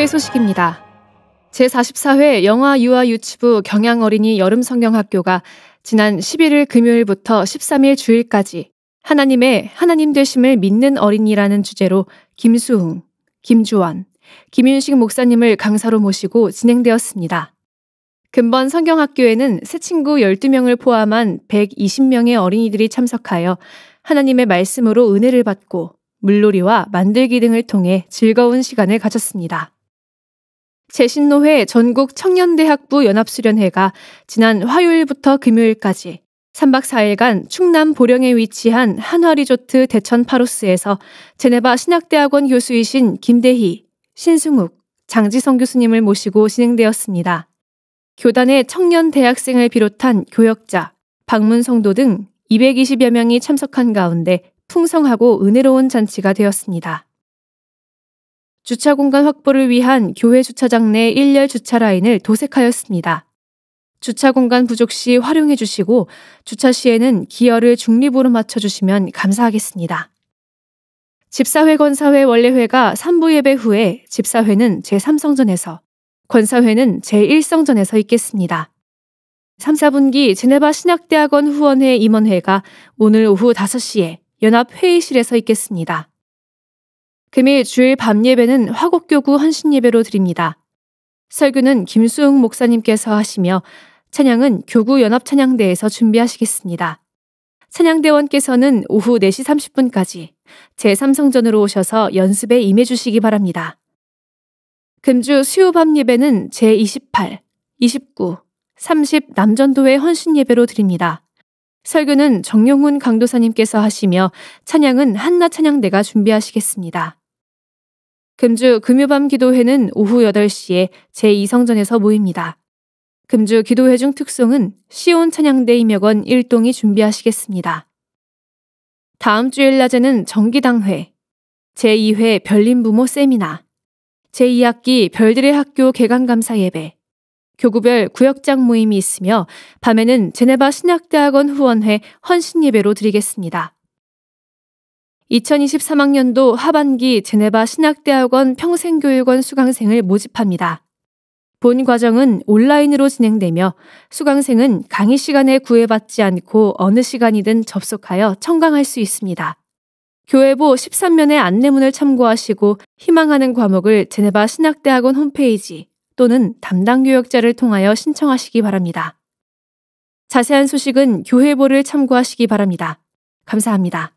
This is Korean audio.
교회 소식입니다. 제44회 영화 유아 유치부 경향 어린이 여름 성경학교가 지난 11일 금요일부터 13일 주일까지 하나님의 하나님 되심을 믿는 어린이라는 주제로 김수흥, 김주원, 김윤식 목사님을 강사로 모시고 진행되었습니다. 금번 성경학교에는 새 친구 12명을 포함한 120명의 어린이들이 참석하여 하나님의 말씀으로 은혜를 받고 물놀이와 만들기 등을 통해 즐거운 시간을 가졌습니다. 제신노회 전국 청년대학부 연합수련회가 지난 화요일부터 금요일까지 3박 4일간 충남 보령에 위치한 한화리조트 대천 파로스에서 제네바 신학대학원 교수이신 김대희, 신승욱, 장지성 교수님을 모시고 진행되었습니다. 교단의 청년 대학생을 비롯한 교역자, 방문성도 등 220여 명이 참석한 가운데 풍성하고 은혜로운 잔치가 되었습니다. 주차 공간 확보를 위한 교회 주차장 내 1열 주차 라인을 도색하였습니다. 주차 공간 부족 시 활용해 주시고 주차 시에는 기여를 중립으로 맞춰 주시면 감사하겠습니다. 집사회 건사회 원례회가 3부 예배 후에 집사회는 제3성전에서 권사회는 제1성전에서 있겠습니다. 3, 4분기 제네바 신학대학원 후원회 임원회가 오늘 오후 5시에 연합회의실에서 있겠습니다. 금일 주일 밤 예배는 화곡교구 헌신 예배로 드립니다. 설교는 김수흥 목사님께서 하시며 찬양은 교구 연합 찬양대에서 준비하시겠습니다. 찬양대원께서는 오후 4시 30분까지 제3성전으로 오셔서 연습에 임해 주시기 바랍니다. 금주 수요밤 예배는 제28, 29, 30 남전도회 헌신 예배로 드립니다. 설교는 정용훈 강도사님께서 하시며 찬양은 한나 찬양대가 준비하시겠습니다. 금주 금요밤 기도회는 오후 8시에 제2성전에서 모입니다. 금주 기도회 중 특송은 시온 찬양대 임역원 1동이 준비하시겠습니다. 다음 주일 낮에는 정기당회, 제2회 별림 부모 세미나, 제2학기 별들의 학교 개강감사 예배, 교구별 구역장 모임이 있으며 밤에는 제네바 신학대학원 후원회 헌신예배로 드리겠습니다. 2023학년도 하반기 제네바 신학대학원 평생교육원 수강생을 모집합니다. 본 과정은 온라인으로 진행되며 수강생은 강의 시간에 구애받지 않고 어느 시간이든 접속하여 청강할 수 있습니다. 교회부 13면의 안내문을 참고하시고 희망하는 과목을 제네바 신학대학원 홈페이지 또는 담당 교역자를 통하여 신청하시기 바랍니다. 자세한 소식은 교회보를 참고하시기 바랍니다. 감사합니다.